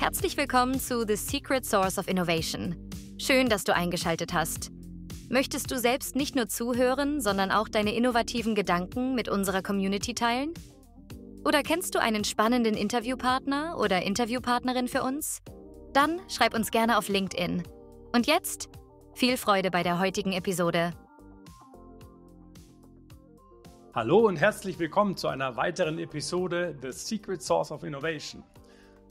Herzlich willkommen zu The Secret Source of Innovation. Schön, dass du eingeschaltet hast. Möchtest du selbst nicht nur zuhören, sondern auch deine innovativen Gedanken mit unserer Community teilen? Oder kennst du einen spannenden Interviewpartner oder Interviewpartnerin für uns? Dann schreib uns gerne auf LinkedIn. Und jetzt viel Freude bei der heutigen Episode. Hallo und herzlich willkommen zu einer weiteren Episode The Secret Source of Innovation.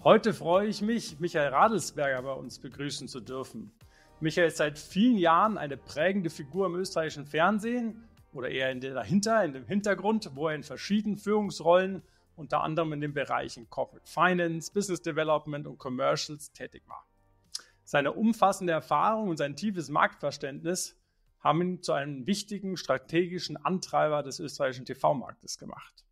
Heute freue ich mich, Michael Radelsberger bei uns begrüßen zu dürfen. Michael ist seit vielen Jahren eine prägende Figur im österreichischen Fernsehen oder eher in der dahinter, in dem Hintergrund, wo er in verschiedenen Führungsrollen, unter anderem in den Bereichen Corporate Finance, Business Development und Commercials tätig war. Seine umfassende Erfahrung und sein tiefes Marktverständnis haben ihn zu einem wichtigen strategischen Antreiber des österreichischen TV-Marktes gemacht.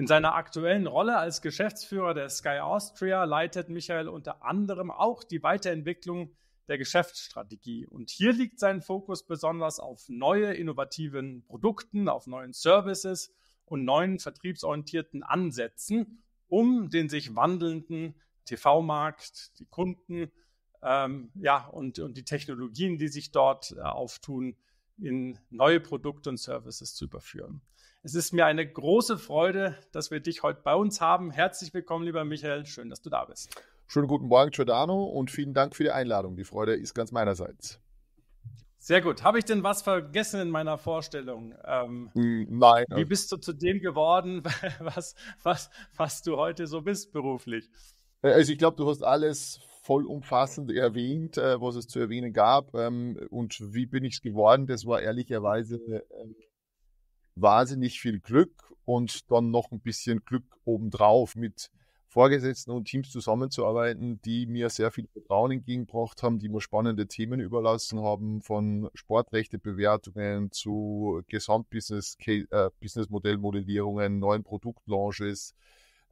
In seiner aktuellen Rolle als Geschäftsführer der Sky Austria leitet Michael unter anderem auch die Weiterentwicklung der Geschäftsstrategie. Und hier liegt sein Fokus besonders auf neue, innovativen Produkten, auf neuen Services und neuen vertriebsorientierten Ansätzen, um den sich wandelnden TV-Markt, die Kunden ähm, ja, und, und die Technologien, die sich dort äh, auftun, in neue Produkte und Services zu überführen. Es ist mir eine große Freude, dass wir dich heute bei uns haben. Herzlich willkommen, lieber Michael. Schön, dass du da bist. Schönen guten Morgen, Giordano, und vielen Dank für die Einladung. Die Freude ist ganz meinerseits. Sehr gut. Habe ich denn was vergessen in meiner Vorstellung? Ähm, hm, Nein. Wie bist du zu dem geworden, was, was, was du heute so bist beruflich? Äh, also ich glaube, du hast alles vollumfassend erwähnt, äh, was es zu erwähnen gab. Ähm, und wie bin ich es geworden? Das war ehrlicherweise äh, wahnsinnig viel Glück und dann noch ein bisschen Glück obendrauf mit Vorgesetzten und Teams zusammenzuarbeiten, die mir sehr viel Vertrauen entgegengebracht haben, die mir spannende Themen überlassen haben, von Sportrechtebewertungen zu Gesamtbusiness-Modellmodellierungen, äh, neuen Produktlaunches,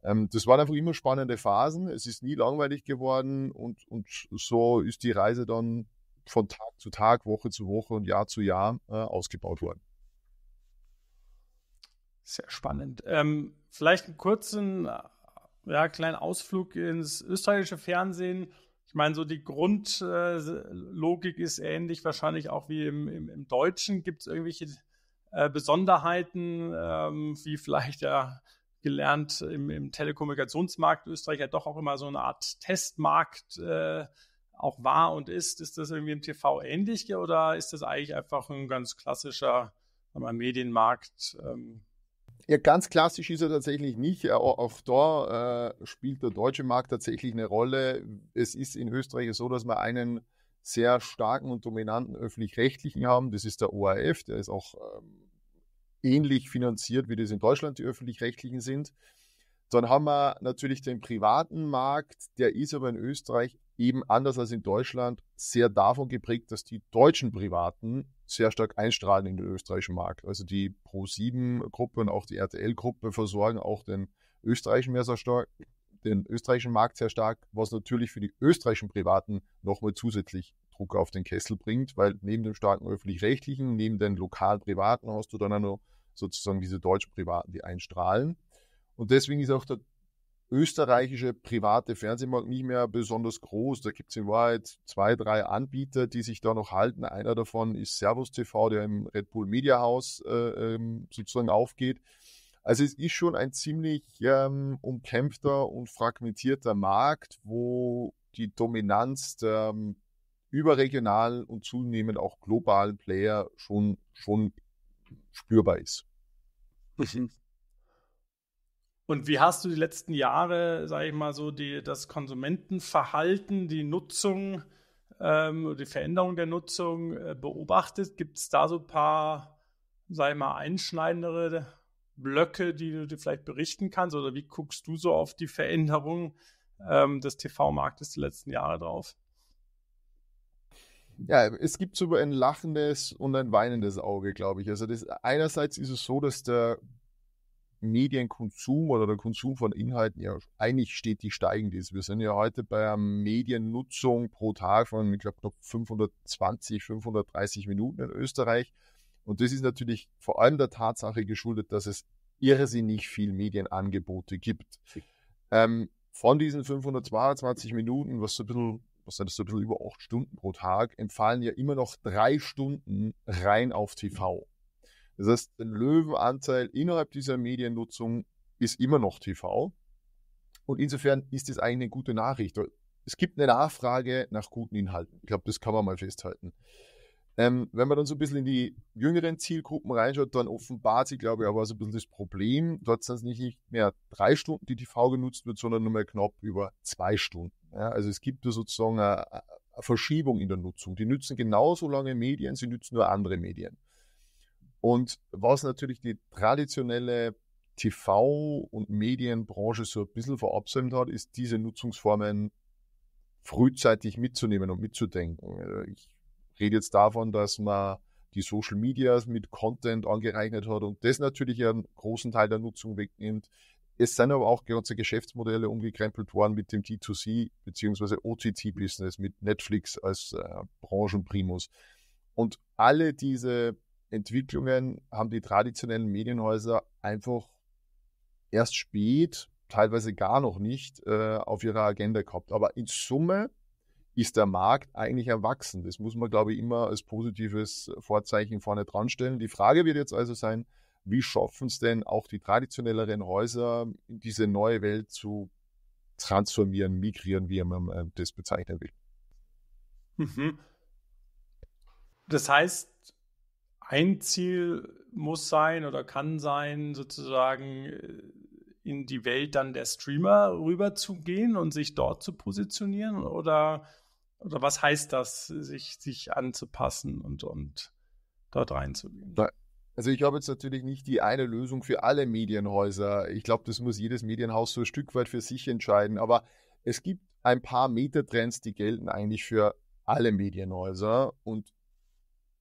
ähm, das waren einfach immer spannende Phasen. Es ist nie langweilig geworden und, und so ist die Reise dann von Tag zu Tag, Woche zu Woche und Jahr zu Jahr äh, ausgebaut worden. Sehr spannend. Ähm, vielleicht einen kurzen, äh, ja, kleinen Ausflug ins österreichische Fernsehen. Ich meine, so die Grundlogik äh, ist ähnlich wahrscheinlich auch wie im, im, im Deutschen. Gibt es irgendwelche äh, Besonderheiten, ähm, wie vielleicht ja gelernt, äh, im, im Telekommunikationsmarkt Österreich ja doch auch immer so eine Art Testmarkt äh, auch war und ist. Ist das irgendwie im TV ähnlich oder ist das eigentlich einfach ein ganz klassischer mal, Medienmarkt? Ähm? Ja, ganz klassisch ist er tatsächlich nicht. Äh, auch da äh, spielt der deutsche Markt tatsächlich eine Rolle. Es ist in Österreich so, dass wir einen sehr starken und dominanten öffentlich-rechtlichen haben. Das ist der ORF, der ist auch ähm, ähnlich finanziert, wie das in Deutschland die öffentlich-rechtlichen sind. Dann haben wir natürlich den privaten Markt, der ist aber in Österreich eben anders als in Deutschland sehr davon geprägt, dass die deutschen Privaten sehr stark einstrahlen in den österreichischen Markt. Also die Pro7-Gruppe und auch die RTL-Gruppe versorgen auch den österreichischen mehr sehr stark, den österreichischen Markt sehr stark, was natürlich für die österreichischen Privaten nochmal zusätzlich Druck auf den Kessel bringt, weil neben dem starken öffentlich-rechtlichen, neben den lokal-privaten hast du dann auch sozusagen diese deutsch-privaten, die einstrahlen. Und deswegen ist auch der österreichische private Fernsehmarkt nicht mehr besonders groß. Da gibt es in Wahrheit zwei, drei Anbieter, die sich da noch halten. Einer davon ist Servus TV, der im Red Bull Media House äh, ähm, sozusagen aufgeht. Also es ist schon ein ziemlich ähm, umkämpfter und fragmentierter Markt, wo die Dominanz der ähm, überregional und zunehmend auch globalen Player schon, schon spürbar ist. Und wie hast du die letzten Jahre, sage ich mal so, die, das Konsumentenverhalten, die Nutzung, ähm, die Veränderung der Nutzung äh, beobachtet? Gibt es da so ein paar, sage ich mal, einschneidendere Blöcke, die du dir vielleicht berichten kannst? Oder wie guckst du so auf die Veränderung ähm, des TV-Marktes die letzten Jahre drauf? Ja, es gibt sogar ein lachendes und ein weinendes Auge, glaube ich. Also das, einerseits ist es so, dass der Medienkonsum oder der Konsum von Inhalten ja eigentlich stetig steigend ist. Wir sind ja heute bei einer Mediennutzung pro Tag von, ich glaube, 520, 530 Minuten in Österreich. Und das ist natürlich vor allem der Tatsache geschuldet, dass es irrsinnig viel Medienangebote gibt. Ähm, von diesen 522 Minuten, was so ein bisschen was sind das so ein bisschen über acht Stunden pro Tag, entfallen ja immer noch drei Stunden rein auf TV. Das heißt, der Löwenanteil innerhalb dieser Mediennutzung ist immer noch TV. Und insofern ist das eigentlich eine gute Nachricht. Es gibt eine Nachfrage nach guten Inhalten. Ich glaube, das kann man mal festhalten. Ähm, wenn man dann so ein bisschen in die jüngeren Zielgruppen reinschaut, dann offenbart sich, glaube ich, aber so ein bisschen das Problem. Dort sind es nicht, nicht mehr drei Stunden, die TV genutzt wird, sondern nur mehr knapp über zwei Stunden. Ja, also es gibt da sozusagen eine, Verschiebung in der Nutzung. Die nutzen genauso lange Medien, sie nutzen nur andere Medien. Und was natürlich die traditionelle TV- und Medienbranche so ein bisschen verabsäumt hat, ist diese Nutzungsformen frühzeitig mitzunehmen und mitzudenken. Äh, ich rede jetzt davon, dass man die Social Media mit Content angeeignet hat und das natürlich einen großen Teil der Nutzung wegnimmt. Es sind aber auch ganze Geschäftsmodelle umgekrempelt worden mit dem D2C bzw. OTT-Business, mit Netflix als äh, Branchenprimus. Und alle diese Entwicklungen haben die traditionellen Medienhäuser einfach erst spät, teilweise gar noch nicht, äh, auf ihrer Agenda gehabt. Aber in Summe ist der Markt eigentlich erwachsen. Das muss man, glaube ich, immer als positives Vorzeichen vorne dran stellen. Die Frage wird jetzt also sein, wie schaffen es denn auch die traditionelleren Häuser, diese neue Welt zu transformieren, migrieren, wie man äh, das bezeichnen will. Mhm. Das heißt, ein Ziel muss sein oder kann sein, sozusagen äh, in die Welt dann der Streamer rüberzugehen und sich dort zu positionieren? Oder, oder was heißt das, sich, sich anzupassen und, und dort reinzugehen? Also ich habe jetzt natürlich nicht die eine Lösung für alle Medienhäuser. Ich glaube, das muss jedes Medienhaus so ein Stück weit für sich entscheiden. Aber es gibt ein paar Metatrends, die gelten eigentlich für alle Medienhäuser. Und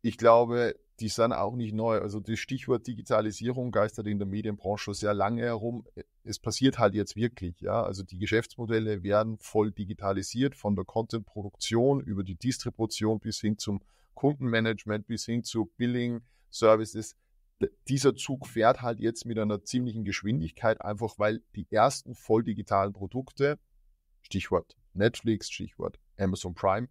ich glaube, die sind auch nicht neu. Also das Stichwort Digitalisierung geistert in der Medienbranche schon sehr lange herum. Äh, es passiert halt jetzt wirklich, ja. Also die Geschäftsmodelle werden voll digitalisiert, von der Content-Produktion über die Distribution bis hin zum Kundenmanagement, bis hin zu Billing-Services. Dieser Zug fährt halt jetzt mit einer ziemlichen Geschwindigkeit, einfach weil die ersten voll digitalen Produkte, Stichwort Netflix, Stichwort Amazon Prime,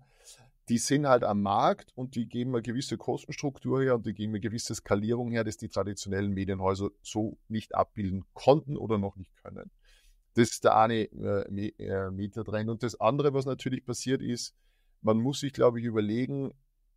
die sind halt am Markt und die geben eine gewisse Kostenstruktur her und die geben eine gewisse Skalierung her, dass die traditionellen Medienhäuser so nicht abbilden konnten oder noch nicht können. Das ist der eine äh, äh Metatrend. Und das andere, was natürlich passiert ist, man muss sich, glaube ich, überlegen,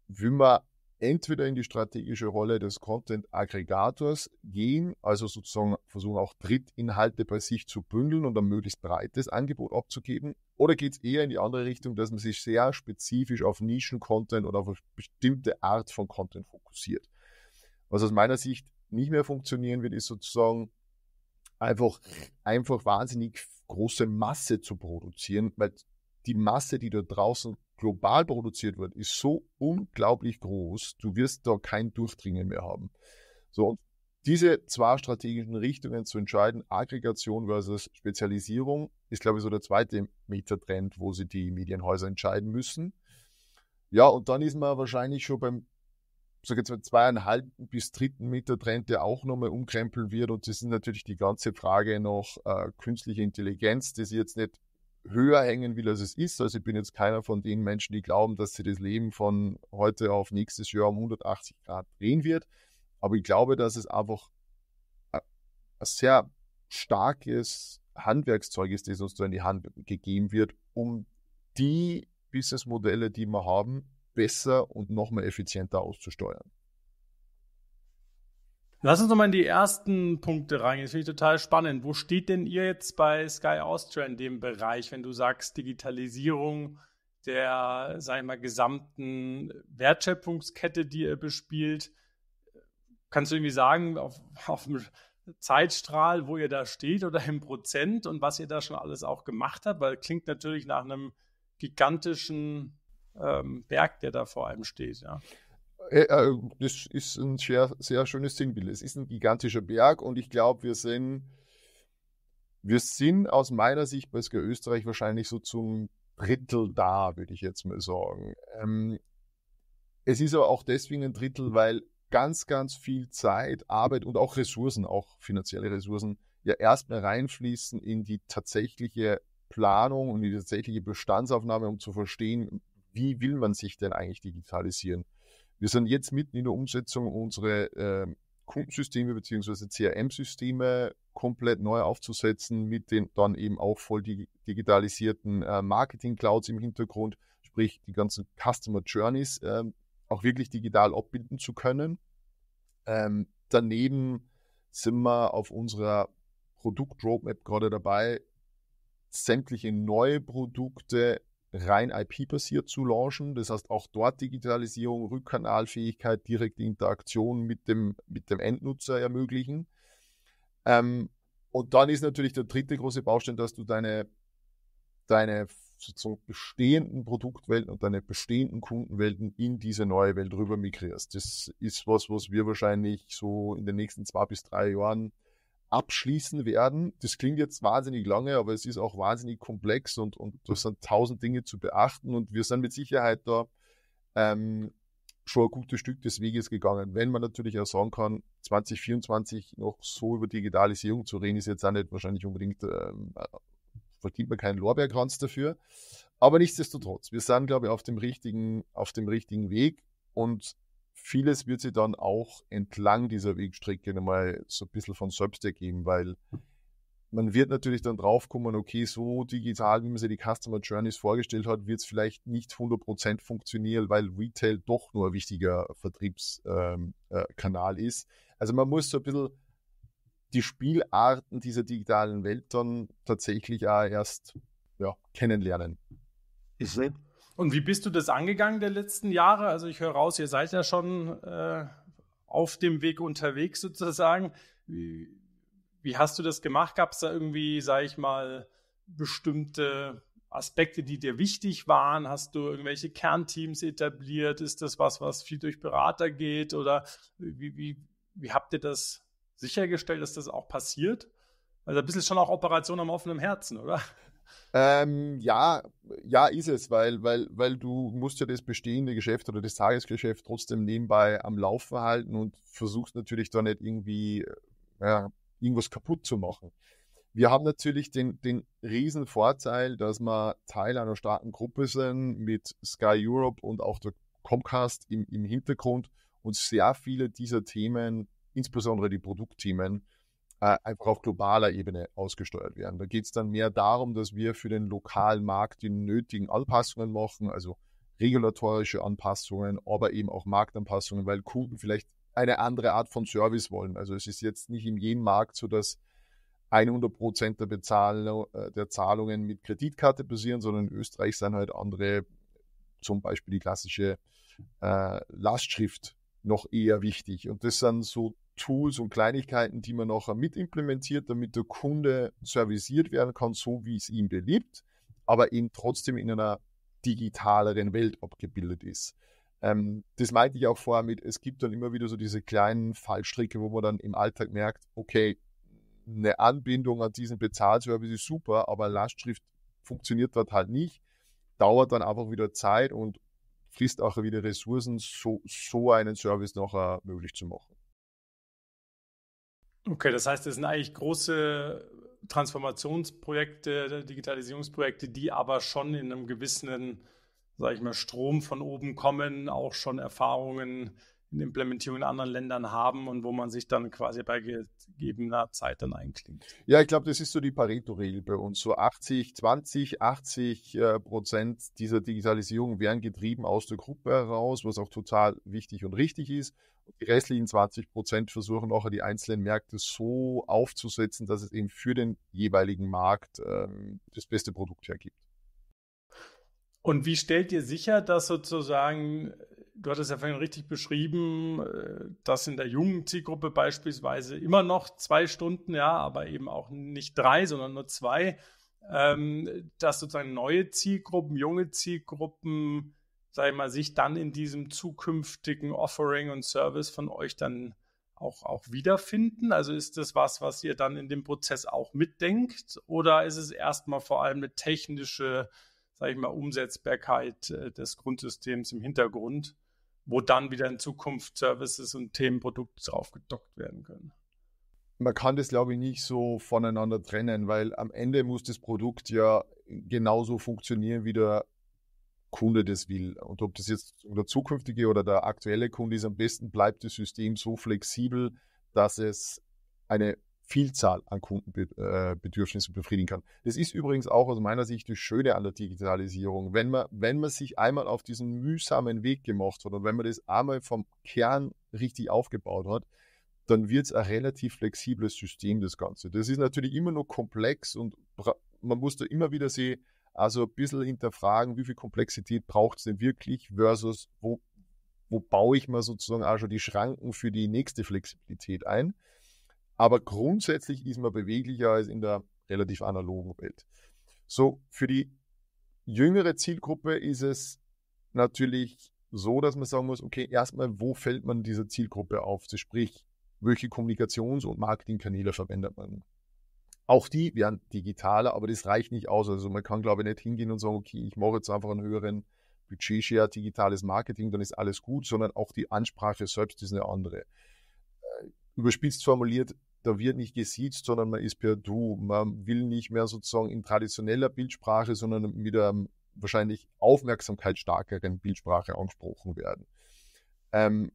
will man entweder in die strategische Rolle des Content-Aggregators gehen, also sozusagen versuchen auch Drittinhalte bei sich zu bündeln und ein möglichst breites Angebot abzugeben, oder geht es eher in die andere Richtung, dass man sich sehr spezifisch auf Nischen-Content oder auf eine bestimmte Art von Content fokussiert? Was aus meiner Sicht nicht mehr funktionieren wird, ist sozusagen einfach, einfach wahnsinnig große Masse zu produzieren, weil die Masse, die da draußen global produziert wird, ist so unglaublich groß, du wirst da kein Durchdringen mehr haben. So, und diese zwei strategischen Richtungen zu entscheiden, Aggregation versus Spezialisierung, ist, glaube ich, so der zweite Metatrend, wo sie die Medienhäuser entscheiden müssen. Ja, und dann ist man wahrscheinlich schon beim, sag jetzt mal, zweieinhalbten bis dritten Metatrend, der auch nochmal umkrempeln wird. Und das ist natürlich die ganze Frage noch äh, künstliche Intelligenz, das ich jetzt nicht höher hängen will, als es ist. Also ich bin jetzt keiner von den Menschen, die glauben, dass sie das Leben von heute auf nächstes Jahr um 180 Grad drehen wird. Aber ich glaube, dass es einfach ein sehr starkes Handwerkszeug ist, das uns da in die Hand gegeben wird, um die Businessmodelle, die wir haben, besser und noch mehr effizienter auszusteuern. Lass uns nochmal in die ersten Punkte reingehen. Das finde ich total spannend. Wo steht denn ihr jetzt bei Sky Austria in dem Bereich, wenn du sagst, Digitalisierung der, sag ich mal, gesamten Wertschöpfungskette, die ihr bespielt? Kannst du irgendwie sagen, auf, auf dem Zeitstrahl, wo ihr da steht oder im Prozent und was ihr da schon alles auch gemacht habt? Weil klingt natürlich nach einem gigantischen ähm, Berg, der da vor einem steht, ja. Äh, äh, das ist ein sehr, sehr schönes Sinnbild. Es ist ein gigantischer Berg und ich glaube, wir sind, wir sind aus meiner Sicht bei SK Österreich wahrscheinlich so zum Drittel da, würde ich jetzt mal sagen. Ähm, es ist aber auch deswegen ein Drittel, weil ganz, ganz viel Zeit, Arbeit und auch Ressourcen, auch finanzielle Ressourcen, ja erstmal reinfließen in die tatsächliche Planung und die tatsächliche Bestandsaufnahme, um zu verstehen, wie will man sich denn eigentlich digitalisieren? Wir sind jetzt mitten in der Umsetzung unsere äh, Kundensysteme bzw. CRM-Systeme komplett neu aufzusetzen, mit den dann eben auch voll digitalisierten äh, Marketing-Clouds im Hintergrund, sprich die ganzen Customer Journeys äh, auch wirklich digital abbilden zu können. Ähm, daneben sind wir auf unserer Produkt-Roadmap gerade dabei, sämtliche neue Produkte rein IP-basiert zu launchen. Das heißt, auch dort Digitalisierung, Rückkanalfähigkeit, direkte Interaktion mit dem, mit dem Endnutzer ermöglichen. Ähm, und dann ist natürlich der dritte große Baustein, dass du deine, deine sozusagen bestehenden Produktwelten und deine bestehenden Kundenwelten in diese neue Welt rüber migrierst. Das ist was, was wir wahrscheinlich so in den nächsten zwei bis drei Jahren abschließen werden. Das klingt jetzt wahnsinnig lange, aber es ist auch wahnsinnig komplex und, und das sind tausend Dinge zu beachten und wir sind mit Sicherheit da ähm, schon ein gutes Stück des Weges gegangen. Wenn man natürlich auch sagen kann, 2024 noch so über Digitalisierung zu reden, ist jetzt auch nicht wahrscheinlich unbedingt, ähm, verdient man keinen Lorbeerkranz dafür. Aber nichtsdestotrotz, wir sind, glaube ich, auf dem richtigen, auf dem richtigen Weg und vieles wird sich dann auch entlang dieser Wegstrecke nochmal so ein bisschen von selbst ergeben, weil man wird natürlich dann drauf draufkommen, okay, so digital, wie man sich die Customer Journeys vorgestellt hat, wird es vielleicht nicht 100% funktionieren, weil Retail doch nur ein wichtiger Vertriebskanal ähm, äh, ist. Also man muss so ein bisschen die Spielarten dieser digitalen Welt dann tatsächlich auch erst ja, kennenlernen. Ist nicht und wie bist du das angegangen der letzten Jahre? Also ich höre raus, ihr seid ja schon äh, auf dem Weg unterwegs sozusagen. Wie, wie hast du das gemacht? Gab es da irgendwie, sage ich mal, bestimmte Aspekte, die dir wichtig waren? Hast du irgendwelche Kernteams etabliert? Ist das was, was viel durch Berater geht? Oder wie, wie, wie habt ihr das sichergestellt, dass das auch passiert? Also ein bisschen schon auch Operation am offenen Herzen, oder? Ähm, ja, ja, ist es, weil, weil, weil du musst ja das bestehende Geschäft oder das Tagesgeschäft trotzdem nebenbei am Laufen halten und versuchst natürlich da nicht irgendwie äh, ja, irgendwas kaputt zu machen. Wir haben natürlich den, den riesen Vorteil, dass wir Teil einer starken Gruppe sind mit Sky Europe und auch der Comcast im, im Hintergrund und sehr viele dieser Themen, insbesondere die Produktthemen, äh, einfach auf globaler Ebene ausgesteuert werden. Da geht es dann mehr darum, dass wir für den lokalen Markt die nötigen Anpassungen machen, also regulatorische Anpassungen, aber eben auch Marktanpassungen, weil Kunden vielleicht eine andere Art von Service wollen. Also es ist jetzt nicht in jedem Markt so, dass 100 Prozent der, äh, der Zahlungen mit Kreditkarte passieren, sondern in Österreich sind halt andere, zum Beispiel die klassische äh, Lastschrift noch eher wichtig. Und das sind so Tools und Kleinigkeiten, die man nachher mit implementiert, damit der Kunde servisiert werden kann, so wie es ihm beliebt, aber eben trotzdem in einer digitaleren Welt abgebildet ist. Ähm, das meinte ich auch vorher mit, es gibt dann immer wieder so diese kleinen Fallstricke, wo man dann im Alltag merkt, okay, eine Anbindung an diesen Bezahlservice ist super, aber Lastschrift funktioniert dort halt nicht, dauert dann einfach wieder Zeit und frisst auch wieder Ressourcen, so, so einen Service nachher möglich zu machen. Okay, das heißt, es sind eigentlich große Transformationsprojekte, Digitalisierungsprojekte, die aber schon in einem gewissen, sage ich mal, Strom von oben kommen, auch schon Erfahrungen in Implementierung in anderen Ländern haben und wo man sich dann quasi bei gegebener Zeit dann einklingt. Ja, ich glaube, das ist so die Pareto-Regel bei uns. So 80, 20, 80 äh, Prozent dieser Digitalisierung werden getrieben aus der Gruppe heraus, was auch total wichtig und richtig ist. Die restlichen 20 Prozent versuchen auch die einzelnen Märkte so aufzusetzen, dass es eben für den jeweiligen Markt äh, das beste Produkt hergibt. Und wie stellt ihr sicher, dass sozusagen du hattest ja vorhin richtig beschrieben, äh, dass in der jungen Zielgruppe beispielsweise immer noch zwei Stunden, ja, aber eben auch nicht drei, sondern nur zwei, ähm, dass sozusagen neue Zielgruppen, junge Zielgruppen, sag ich mal, sich dann in diesem zukünftigen Offering und Service von euch dann auch, auch wiederfinden? Also ist das was, was ihr dann in dem Prozess auch mitdenkt? Oder ist es erstmal vor allem eine technische, sage ich mal, Umsetzbarkeit äh, des Grundsystems im Hintergrund? wo dann wieder in Zukunft Services und Themenprodukte aufgedockt werden können. Man kann das, glaube ich, nicht so voneinander trennen, weil am Ende muss das Produkt ja genauso funktionieren, wie der Kunde das will. Und ob das jetzt der zukünftige oder der aktuelle Kunde ist, am besten bleibt das System so flexibel, dass es eine Vielzahl an Kundenbedürfnissen äh, befriedigen kann. Das ist übrigens auch aus meiner Sicht das Schöne an der Digitalisierung. Wenn man, wenn man sich einmal auf diesen mühsamen Weg gemacht hat und wenn man das einmal vom Kern richtig aufgebaut hat, dann wird es ein relativ flexibles System, das Ganze. Das ist natürlich immer noch komplex und man muss da immer wieder sehen, also ein bisschen hinterfragen, wie viel Komplexität braucht es denn wirklich versus wo, wo baue ich mal sozusagen auch schon die Schranken für die nächste Flexibilität ein. Aber grundsätzlich ist man beweglicher als in der relativ analogen Welt. So, für die jüngere Zielgruppe ist es natürlich so, dass man sagen muss, okay, erstmal, wo fällt man dieser Zielgruppe auf? Also sprich, welche Kommunikations- und Marketingkanäle verwendet man? Auch die werden digitaler, aber das reicht nicht aus. Also man kann, glaube ich, nicht hingehen und sagen, okay, ich mache jetzt einfach einen höheren Budget-Share, digitales Marketing, dann ist alles gut, sondern auch die Ansprache selbst ist eine andere. Äh, überspitzt formuliert, da wird nicht gesiezt, sondern man ist per Du. Man will nicht mehr sozusagen in traditioneller Bildsprache, sondern mit einem wahrscheinlich aufmerksamkeitsstarkeren Bildsprache angesprochen werden. Ähm,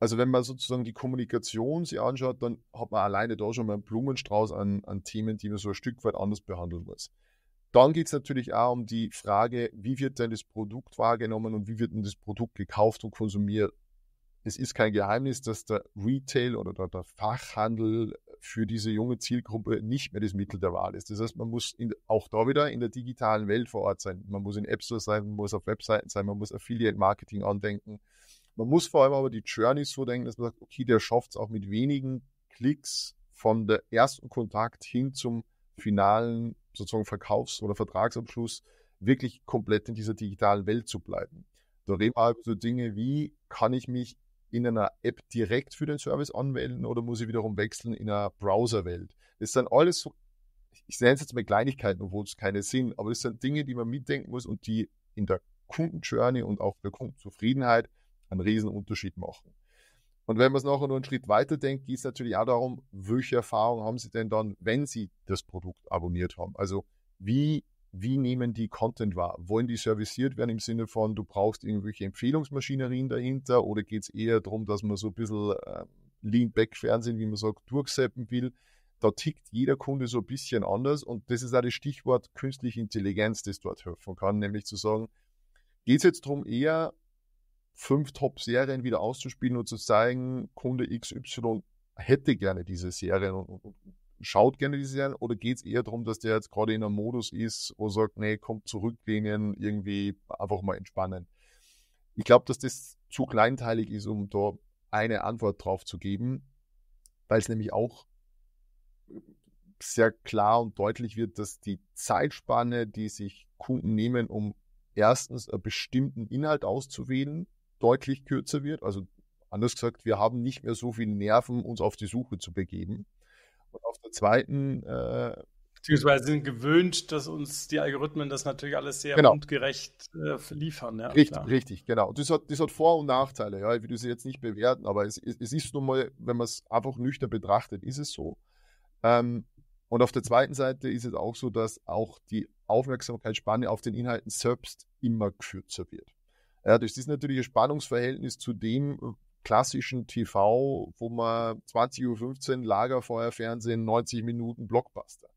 also wenn man sozusagen die Kommunikation sich anschaut, dann hat man alleine da schon mal einen Blumenstrauß an, an Themen, die man so ein Stück weit anders behandeln muss. Dann geht es natürlich auch um die Frage, wie wird denn das Produkt wahrgenommen und wie wird denn das Produkt gekauft und konsumiert es ist kein Geheimnis, dass der Retail oder der Fachhandel für diese junge Zielgruppe nicht mehr das Mittel der Wahl ist. Das heißt, man muss in, auch da wieder in der digitalen Welt vor Ort sein. Man muss in App Store sein, man muss auf Webseiten sein, man muss Affiliate-Marketing andenken. Man muss vor allem aber die Journey so denken, dass man sagt, okay, der schafft es auch mit wenigen Klicks von der ersten Kontakt hin zum finalen sozusagen Verkaufs- oder Vertragsabschluss wirklich komplett in dieser digitalen Welt zu bleiben. Da reden wir über so Dinge wie, kann ich mich in einer App direkt für den Service anmelden oder muss ich wiederum wechseln in einer Browserwelt? Das sind alles so, ich nenne es jetzt mal Kleinigkeiten, obwohl es keine sind, aber das sind Dinge, die man mitdenken muss und die in der Kundenjourney und auch der Kundenzufriedenheit einen riesen Unterschied machen. Und wenn man es nachher nur einen Schritt weiter denkt, geht es natürlich auch darum, welche Erfahrungen haben Sie denn dann, wenn Sie das Produkt abonniert haben? Also wie wie nehmen die Content wahr? Wollen die serviciert werden im Sinne von, du brauchst irgendwelche Empfehlungsmaschinerien dahinter oder geht es eher darum, dass man so ein bisschen äh, Lean-Back-Fernsehen, wie man sagt, durchseppen will? Da tickt jeder Kunde so ein bisschen anders und das ist auch das Stichwort künstliche Intelligenz, das dort helfen kann, nämlich zu sagen, geht es jetzt darum, eher fünf Top-Serien wieder auszuspielen und zu zeigen, Kunde XY hätte gerne diese Serien und, und, und schaut gerne diese Serien oder geht es eher darum, dass der jetzt gerade in einem Modus ist, wo er sagt, nee, kommt zurücklehnen, irgendwie einfach mal entspannen? Ich glaube, dass das zu kleinteilig ist, um da eine Antwort drauf zu geben, weil es nämlich auch sehr klar und deutlich wird, dass die Zeitspanne, die sich Kunden nehmen, um erstens einen bestimmten Inhalt auszuwählen, deutlich kürzer wird. Also anders gesagt, wir haben nicht mehr so viel Nerven, uns auf die Suche zu begeben. Und auf der zweiten. Äh, Beziehungsweise sind gewöhnt, dass uns die Algorithmen das natürlich alles sehr genau. mundgerecht äh, liefern. Ja, richtig, klar. richtig, genau. das hat, das hat Vor- und Nachteile. Ja. Ich will das jetzt nicht bewerten, aber es, es, es ist nun mal, wenn man es einfach nüchtern betrachtet, ist es so. Ähm, und auf der zweiten Seite ist es auch so, dass auch die Aufmerksamkeitsspanne auf den Inhalten selbst immer kürzer wird. Ja, das ist natürlich ein Spannungsverhältnis zu dem, klassischen TV, wo man 20.15 Uhr Lagerfeuerfernsehen, 90 Minuten Blockbuster.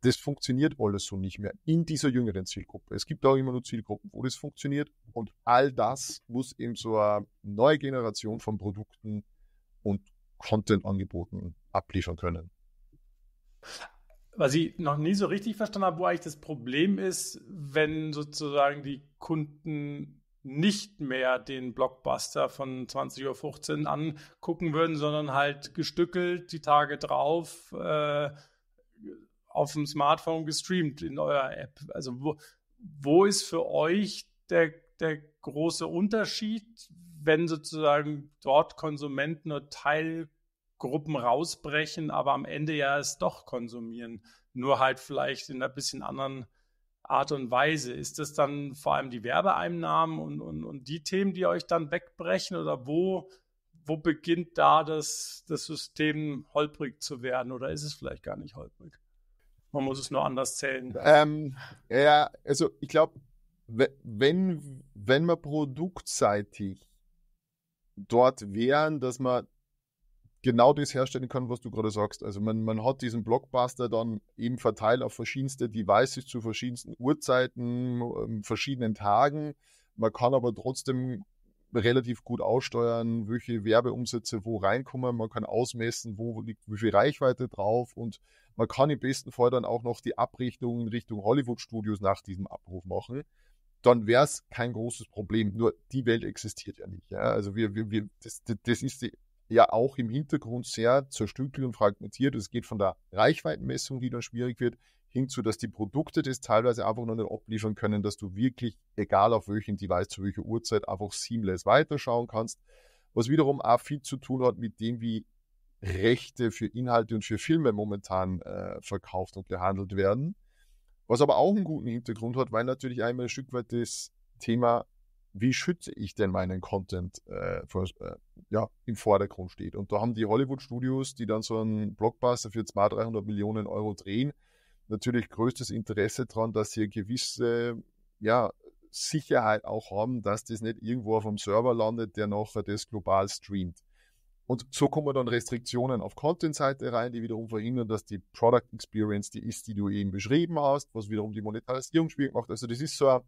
Das funktioniert alles so nicht mehr in dieser jüngeren Zielgruppe. Es gibt auch immer nur Zielgruppen, wo das funktioniert. Und all das muss eben so eine neue Generation von Produkten und Content-Angeboten abliefern können. Was ich noch nie so richtig verstanden habe, wo eigentlich das Problem ist, wenn sozusagen die Kunden nicht mehr den Blockbuster von 20.15 Uhr angucken würden, sondern halt gestückelt die Tage drauf äh, auf dem Smartphone gestreamt in eurer App. Also wo, wo ist für euch der, der große Unterschied, wenn sozusagen dort Konsumenten oder Teilgruppen rausbrechen, aber am Ende ja es doch konsumieren, nur halt vielleicht in einer bisschen anderen Art und Weise? Ist das dann vor allem die Werbeeinnahmen und, und, und die Themen, die euch dann wegbrechen oder wo, wo beginnt da das, das System holprig zu werden oder ist es vielleicht gar nicht holprig? Man muss es nur anders zählen. Ähm, ja, also ich glaube, wenn, wenn man produktseitig dort wären, dass man genau das herstellen kann, was du gerade sagst. Also man, man hat diesen Blockbuster dann eben verteilt auf verschiedenste Devices zu verschiedensten Uhrzeiten, ähm, verschiedenen Tagen. Man kann aber trotzdem relativ gut aussteuern, welche Werbeumsätze wo reinkommen. Man kann ausmessen, wo liegt wie viel Reichweite drauf und man kann im besten Fall dann auch noch die Abrichtung in Richtung Hollywood-Studios nach diesem Abruf machen. Dann wäre es kein großes Problem. Nur die Welt existiert ja nicht. Ja? Also wir, wir, wir das, das ist die ja auch im Hintergrund sehr zerstückelt und fragmentiert. Es geht von der Reichweitenmessung, die dann schwierig wird, hinzu, dass die Produkte das teilweise einfach noch nicht abliefern können, dass du wirklich, egal auf welchem Device, zu welcher Uhrzeit, einfach seamless weiterschauen kannst. Was wiederum auch viel zu tun hat mit dem, wie Rechte für Inhalte und für Filme momentan äh, verkauft und gehandelt werden. Was aber auch einen guten Hintergrund hat, weil natürlich einmal ein Stück weit das Thema wie schütze ich denn meinen Content, äh, für, äh, ja, im Vordergrund steht. Und da haben die Hollywood-Studios, die dann so einen Blockbuster für 200, 300 Millionen Euro drehen, natürlich größtes Interesse daran, dass sie eine gewisse, ja, Sicherheit auch haben, dass das nicht irgendwo auf einem Server landet, der nachher das global streamt. Und so kommen dann Restriktionen auf Content-Seite rein, die wiederum verhindern, dass die Product Experience die ist, die du eben beschrieben hast, was wiederum die Monetarisierung schwierig macht. Also das ist so ein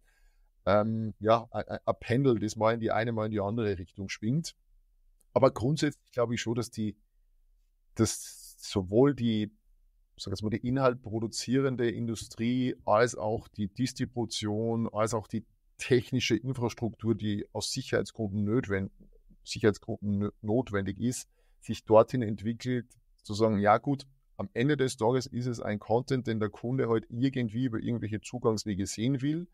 ähm, ja, ein, Pendel, das mal in die eine, mal in die andere Richtung schwingt. Aber grundsätzlich glaube ich schon, dass die, dass sowohl die, sag jetzt mal, die Inhalt produzierende Industrie als auch die Distribution, als auch die technische Infrastruktur, die aus Sicherheitsgründen notwendig, Sicherheitsgründen notwendig ist, sich dorthin entwickelt, zu sagen, ja gut, am Ende des Tages ist es ein Content, den der Kunde halt irgendwie über irgendwelche Zugangswege sehen will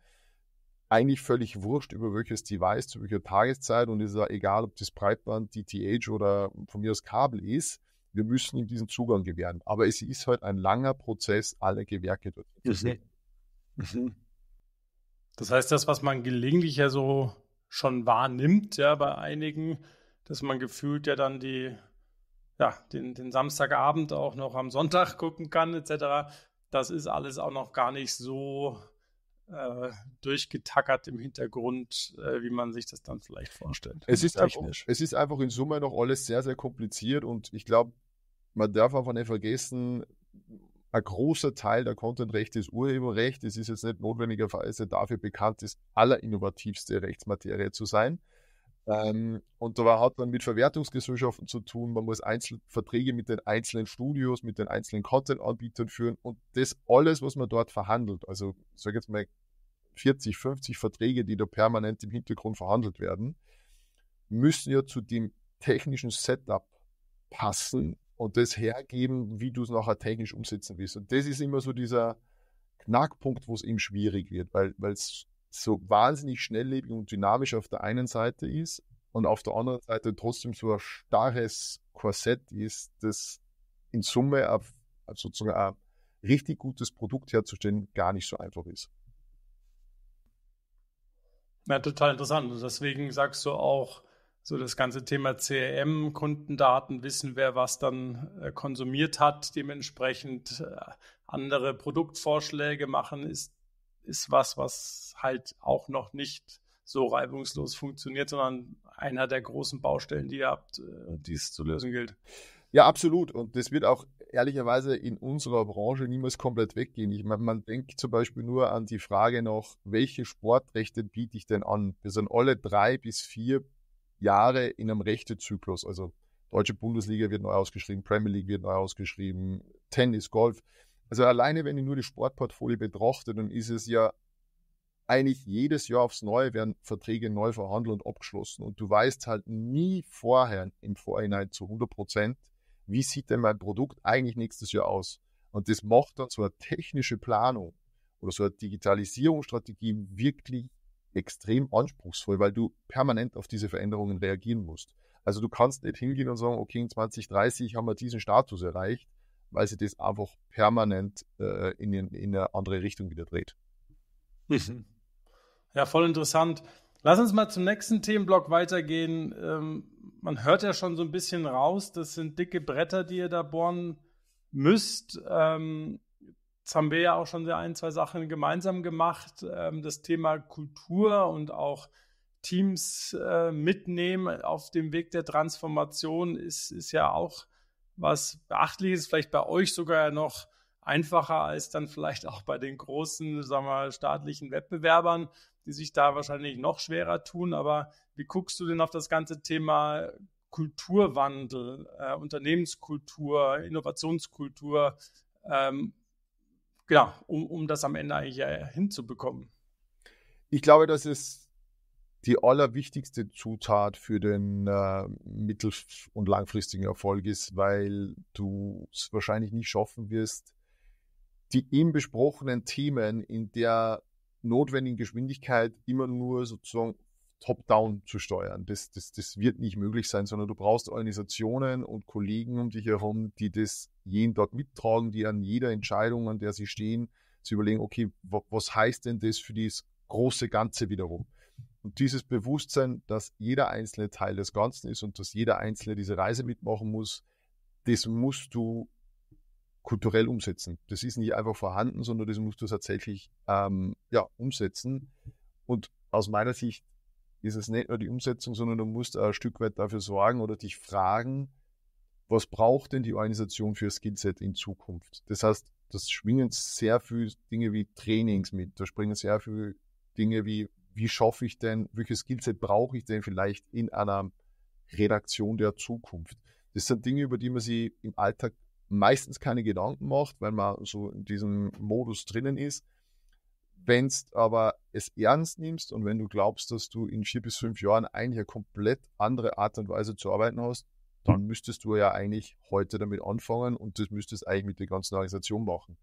eigentlich völlig wurscht, über welches Device, zu welcher Tageszeit und ist ja egal, ob das Breitband, DTH oder von mir aus Kabel ist. Wir müssen ihm diesen Zugang gewähren. Aber es ist halt ein langer Prozess, alle Gewerke dort zu mhm. sehen. Mhm. Das heißt, das, was man gelegentlich ja so schon wahrnimmt, ja, bei einigen, dass man gefühlt ja dann die, ja, den, den Samstagabend auch noch am Sonntag gucken kann, etc., das ist alles auch noch gar nicht so äh, durchgetackert im Hintergrund, äh, wie man sich das dann vielleicht vorstellt. Es ist, technisch. einfach, es ist einfach in Summe noch alles sehr, sehr kompliziert und ich glaube, man darf einfach nicht vergessen, ein großer Teil der Content-Rechte ist Urheberrecht. Es ist jetzt nicht notwendigerweise dafür bekannt, das allerinnovativste Rechtsmaterie zu sein. Ähm, und da hat man mit Verwertungsgesellschaften zu tun. Man muss Einzel Verträge mit den einzelnen Studios, mit den einzelnen Content-Anbietern führen und das alles, was man dort verhandelt. Also, ich sage jetzt mal 40, 50 Verträge, die da permanent im Hintergrund verhandelt werden, müssen ja zu dem technischen Setup passen und das hergeben, wie du es nachher technisch umsetzen willst. Und das ist immer so dieser Knackpunkt, wo es eben schwierig wird, weil es so wahnsinnig schnelllebig und dynamisch auf der einen Seite ist und auf der anderen Seite trotzdem so ein starres Korsett ist, das in Summe auf, sozusagen ein richtig gutes Produkt herzustellen gar nicht so einfach ist. Ja, total interessant. Und deswegen sagst du auch, so das ganze Thema CRM, Kundendaten, wissen, wer was dann äh, konsumiert hat, dementsprechend äh, andere Produktvorschläge machen, ist, ist was, was halt auch noch nicht so reibungslos funktioniert, sondern einer der großen Baustellen, die ihr habt, äh, die es zu lösen gilt. Ja, absolut. Und das wird auch ehrlicherweise in unserer Branche niemals komplett weggehen. Ich meine, man denkt zum Beispiel nur an die Frage noch, welche Sportrechte biete ich denn an? Wir sind alle drei bis vier Jahre in einem Rechtezyklus. Also deutsche Bundesliga wird neu ausgeschrieben, Premier League wird neu ausgeschrieben, Tennis, Golf. Also alleine, wenn ich nur die Sportportfolio betrachte, dann ist es ja eigentlich jedes Jahr aufs Neue werden Verträge neu verhandelt und abgeschlossen. Und du weißt halt nie vorher im Vorhinein zu 100 Prozent, wie sieht denn mein Produkt eigentlich nächstes Jahr aus? Und das macht dann so eine technische Planung oder so eine Digitalisierungsstrategie wirklich extrem anspruchsvoll, weil du permanent auf diese Veränderungen reagieren musst. Also du kannst nicht hingehen und sagen, okay, in 2030 haben wir diesen Status erreicht, weil sie das einfach permanent äh, in, in eine andere Richtung wieder dreht. Mhm. Ja, voll interessant. Lass uns mal zum nächsten Themenblock weitergehen. Ähm, man hört ja schon so ein bisschen raus, das sind dicke Bretter, die ihr da bohren müsst. Ähm, jetzt haben wir ja auch schon ein, zwei Sachen gemeinsam gemacht. Ähm, das Thema Kultur und auch Teams äh, mitnehmen auf dem Weg der Transformation ist, ist ja auch was Beachtliches, vielleicht bei euch sogar noch einfacher als dann vielleicht auch bei den großen, sagen wir, staatlichen Wettbewerbern die sich da wahrscheinlich noch schwerer tun. Aber wie guckst du denn auf das ganze Thema Kulturwandel, äh, Unternehmenskultur, Innovationskultur, ähm, ja, um, um das am Ende eigentlich äh, hinzubekommen? Ich glaube, das ist die allerwichtigste Zutat für den äh, mittel- und langfristigen Erfolg ist, weil du es wahrscheinlich nicht schaffen wirst, die eben besprochenen Themen in der notwendigen Geschwindigkeit immer nur sozusagen top-down zu steuern. Das, das, das wird nicht möglich sein, sondern du brauchst Organisationen und Kollegen um dich herum, die das jeden Tag mittragen, die an jeder Entscheidung, an der sie stehen, zu überlegen, okay, was heißt denn das für dieses große Ganze wiederum? Und dieses Bewusstsein, dass jeder einzelne Teil des Ganzen ist und dass jeder einzelne diese Reise mitmachen muss, das musst du kulturell umsetzen. Das ist nicht einfach vorhanden, sondern das musst du tatsächlich ähm, ja, umsetzen. Und aus meiner Sicht ist es nicht nur die Umsetzung, sondern du musst ein Stück weit dafür sorgen oder dich fragen, was braucht denn die Organisation für Skillset in Zukunft? Das heißt, das schwingen sehr viele Dinge wie Trainings mit, da springen sehr viele Dinge wie, wie schaffe ich denn, welches Skillset brauche ich denn vielleicht in einer Redaktion der Zukunft? Das sind Dinge, über die man sich im Alltag meistens keine Gedanken macht, weil man so in diesem Modus drinnen ist. Wenn es aber es ernst nimmst und wenn du glaubst, dass du in vier bis fünf Jahren eigentlich eine komplett andere Art und Weise zu arbeiten hast, dann müsstest du ja eigentlich heute damit anfangen und das müsstest eigentlich mit der ganzen Organisation machen.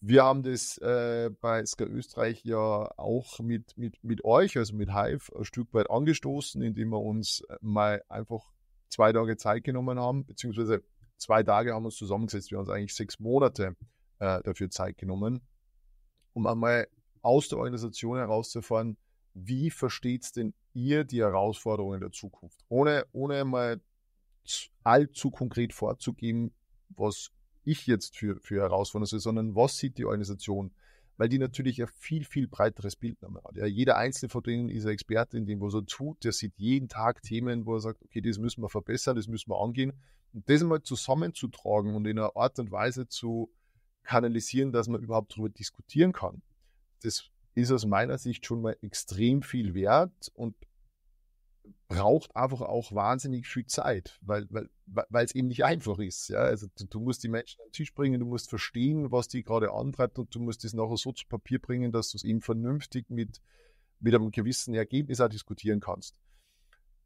Wir haben das äh, bei Sky Österreich ja auch mit, mit, mit euch, also mit Hive, ein Stück weit angestoßen, indem wir uns äh, mal einfach zwei Tage Zeit genommen haben, beziehungsweise zwei Tage haben wir uns zusammengesetzt. Wir haben uns eigentlich sechs Monate äh, dafür Zeit genommen, um einmal aus der Organisation herauszufahren, wie versteht denn ihr die Herausforderungen der Zukunft? Ohne, ohne mal allzu konkret vorzugeben, was ich jetzt für, für Herausforderungen sehe, sondern was sieht die Organisation weil die natürlich ein viel, viel breiteres Bild haben. Ja, jeder einzelne von denen ist ein Experte in dem, was er tut. Der sieht jeden Tag Themen, wo er sagt, okay, das müssen wir verbessern, das müssen wir angehen. Und das mal zusammenzutragen und in einer Art und Weise zu kanalisieren, dass man überhaupt darüber diskutieren kann, das ist aus meiner Sicht schon mal extrem viel wert und braucht einfach auch wahnsinnig viel Zeit, weil weil weil es eben nicht einfach ist. Ja? Also du, du, musst die Menschen an den Tisch bringen, du musst verstehen, was die gerade antreibt und du musst das nachher so zu Papier bringen, dass du es eben vernünftig mit, mit einem gewissen Ergebnis auch diskutieren kannst.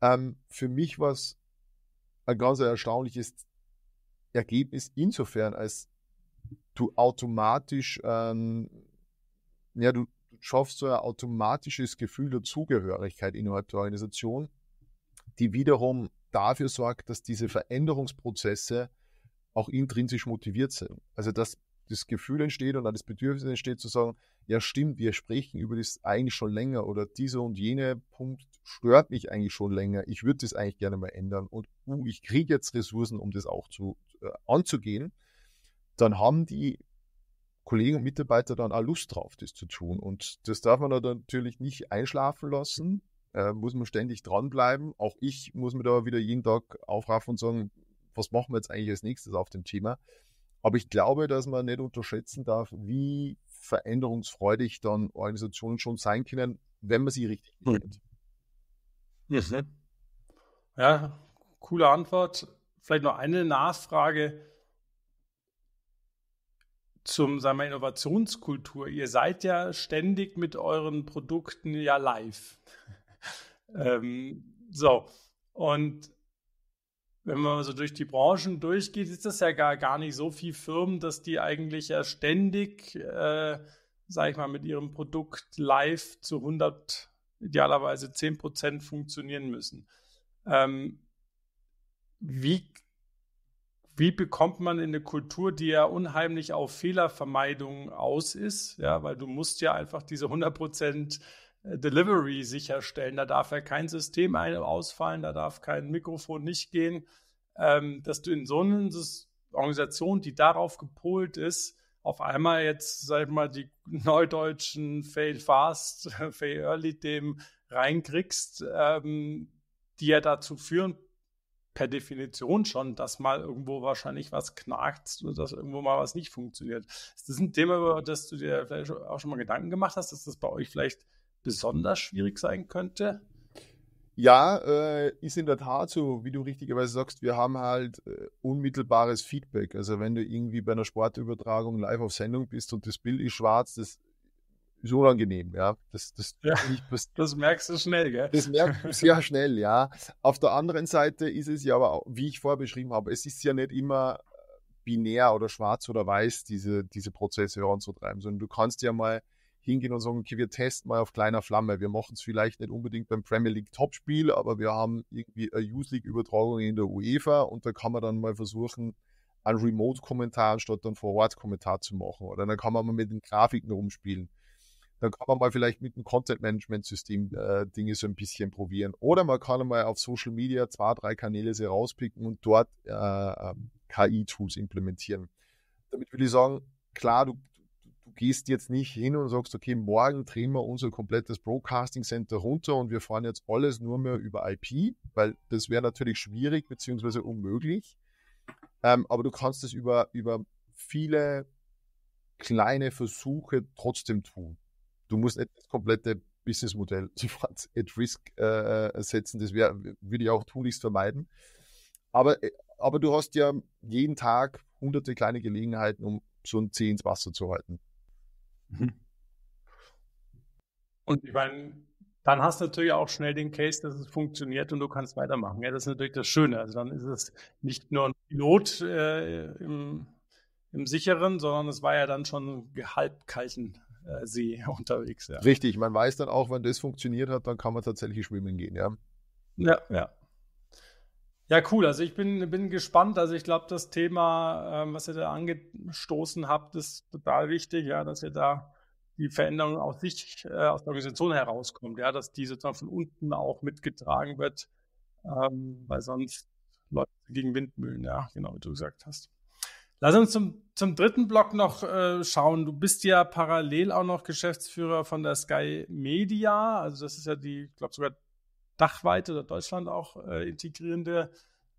Ähm, für mich war es ein ganz erstaunliches Ergebnis insofern, als du automatisch, ähm, ja, du, schaffst du ein automatisches Gefühl der Zugehörigkeit innerhalb der Organisation, die wiederum dafür sorgt, dass diese Veränderungsprozesse auch intrinsisch motiviert sind. Also dass das Gefühl entsteht und dann das Bedürfnis entsteht zu sagen, ja stimmt, wir sprechen über das eigentlich schon länger oder dieser und jener Punkt stört mich eigentlich schon länger. Ich würde das eigentlich gerne mal ändern und uh, ich kriege jetzt Ressourcen, um das auch zu, äh, anzugehen. Dann haben die Kollegen und Mitarbeiter dann auch Lust drauf, das zu tun. Und das darf man natürlich nicht einschlafen lassen, äh, muss man ständig dranbleiben. Auch ich muss mir da wieder jeden Tag aufraffen und sagen, was machen wir jetzt eigentlich als nächstes auf dem Thema? Aber ich glaube, dass man nicht unterschätzen darf, wie veränderungsfreudig dann Organisationen schon sein können, wenn man sie richtig hm. kennt. Ne? Ja, coole Antwort. Vielleicht noch eine Nachfrage zum, sagen wir, Innovationskultur. Ihr seid ja ständig mit euren Produkten ja live. ähm, so, und wenn man so durch die Branchen durchgeht, ist das ja gar, gar nicht so viel Firmen, dass die eigentlich ja ständig, äh, sag ich mal, mit ihrem Produkt live zu 100, idealerweise 10 Prozent funktionieren müssen. Ähm, wie wie bekommt man in eine Kultur, die ja unheimlich auf Fehlervermeidung aus ist, ja, weil du musst ja einfach diese 100 äh, Delivery sicherstellen. Da darf ja kein System ausfallen, da darf kein Mikrofon nicht gehen. Ähm, dass du in so eine Organisation, die darauf gepolt ist, auf einmal jetzt, sag ich mal, die neudeutschen Fail Fast, Fail Early dem reinkriegst, ähm, die ja dazu führen per Definition schon, dass mal irgendwo wahrscheinlich was knackt oder dass irgendwo mal was nicht funktioniert. Ist das ein Thema, über das du dir vielleicht auch schon mal Gedanken gemacht hast, dass das bei euch vielleicht besonders schwierig sein könnte? Ja, äh, ist in der Tat so, wie du richtigerweise sagst, wir haben halt äh, unmittelbares Feedback. Also wenn du irgendwie bei einer Sportübertragung live auf Sendung bist und das Bild ist schwarz, das ist unangenehm, ja. Das, das, ja, das, das merkst du schnell, gell? Das merkst du sehr schnell, ja. Auf der anderen Seite ist es ja aber, auch, wie ich vorher beschrieben habe, es ist ja nicht immer äh, binär oder schwarz oder weiß, diese, diese Prozesse heranzutreiben, sondern du kannst ja mal hingehen und sagen, okay, wir testen mal auf kleiner Flamme. Wir machen es vielleicht nicht unbedingt beim Premier League Topspiel, aber wir haben irgendwie eine Youth League Übertragung in der UEFA und da kann man dann mal versuchen, einen Remote-Kommentar anstatt dann vor Ort Kommentar zu machen. Oder dann kann man mal mit den Grafiken rumspielen dann kann man mal vielleicht mit einem Content-Management-System äh, Dinge so ein bisschen probieren. Oder man kann mal auf Social Media zwei, drei Kanäle sie rauspicken und dort äh, ähm, KI-Tools implementieren. Damit will ich sagen, klar, du, du gehst jetzt nicht hin und sagst, okay, morgen drehen wir unser komplettes Broadcasting Center runter und wir fahren jetzt alles nur mehr über IP, weil das wäre natürlich schwierig bzw. unmöglich. Ähm, aber du kannst es über, über viele kleine Versuche trotzdem tun du musst nicht das komplette Businessmodell sofort at risk äh, setzen. Das wär, würde ich auch tunlichst vermeiden. Aber, äh, aber du hast ja jeden Tag hunderte kleine Gelegenheiten, um so ein Zeh ins Wasser zu halten. Mhm. Und ich meine, dann hast du natürlich auch schnell den Case, dass es funktioniert und du kannst weitermachen. Ja, das ist natürlich das Schöne. Also dann ist es nicht nur ein Pilot äh, im, im sicheren, sondern es war ja dann schon halb kalten äh, See unterwegs. Ja. Richtig, man weiß dann auch, wenn das funktioniert hat, dann kann man tatsächlich schwimmen gehen, ja. Ja, ja. Ja, cool. Also ich bin, bin gespannt. Also ich glaube, das Thema, ähm, was ihr da angestoßen habt, ist total wichtig, ja, dass ihr da die Veränderung aus sich, äh, aus der Organisation herauskommt, ja, dass die sozusagen von unten auch mitgetragen wird, ähm, weil sonst läuft gegen Windmühlen, ja, genau wie du gesagt hast. Lass uns zum, zum dritten Block noch äh, schauen. Du bist ja parallel auch noch Geschäftsführer von der Sky Media. Also das ist ja die, ich glaube sogar dachweite oder Deutschland auch äh, integrierende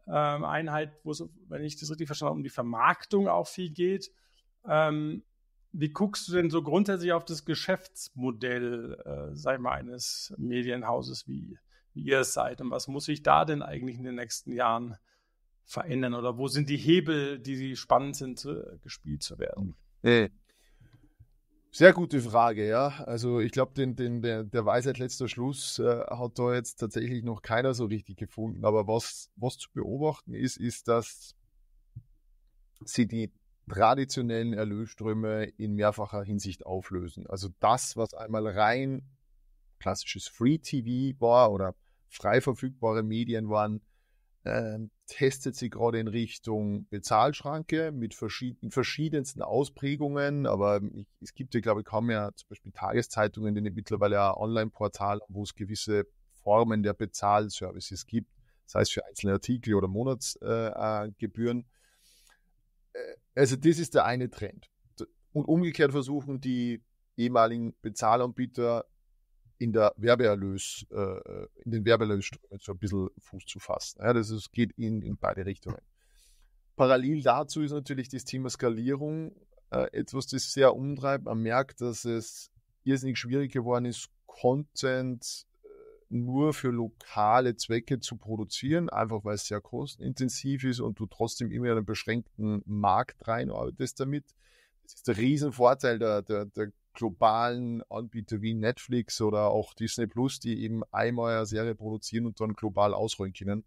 ähm, Einheit, wo es, wenn ich das richtig verstanden habe, um die Vermarktung auch viel geht. Ähm, wie guckst du denn so grundsätzlich auf das Geschäftsmodell, äh, sag ich mal, eines Medienhauses, wie, wie ihr es seid? Und was muss sich da denn eigentlich in den nächsten Jahren äh, verändern oder wo sind die Hebel, die spannend sind, äh, gespielt zu werden? Hm. Sehr gute Frage, ja. Also ich glaube, den, den, der, der Weisheit letzter Schluss äh, hat da jetzt tatsächlich noch keiner so richtig gefunden. Aber was, was zu beobachten ist, ist, dass sie die traditionellen Erlösströme in mehrfacher Hinsicht auflösen. Also das, was einmal rein klassisches Free TV war oder frei verfügbare Medien waren, ähm, testet sie gerade in Richtung Bezahlschranke mit verschieden, verschiedensten Ausprägungen. Aber ich, es gibt ja, glaube ich, kaum mehr zum Beispiel Tageszeitungen, die mittlerweile ein Online-Portal, wo es gewisse Formen der Bezahlservices gibt, sei es für einzelne Artikel oder Monatsgebühren. Äh, äh, äh, also das ist der eine Trend. Und umgekehrt versuchen die ehemaligen Bezahlanbieter in der Werbeerlös, äh, äh, in den Werbeerlösströmen so ein bisschen Fuß zu fassen. Ja, das ist, geht in, in beide Richtungen. Parallel dazu ist natürlich das Thema Skalierung äh, etwas, das sehr umtreibt. Man merkt, dass es irrsinnig schwierig geworden ist, Content äh, nur für lokale Zwecke zu produzieren, einfach weil es sehr kostenintensiv ist und du trotzdem immer in einen beschränkten Markt reinarbeitest damit. Das ist der Riesenvorteil der, der, der globalen Anbieter wie Netflix oder auch Disney Plus, die eben einmal eine Serie produzieren und dann global ausrollen können.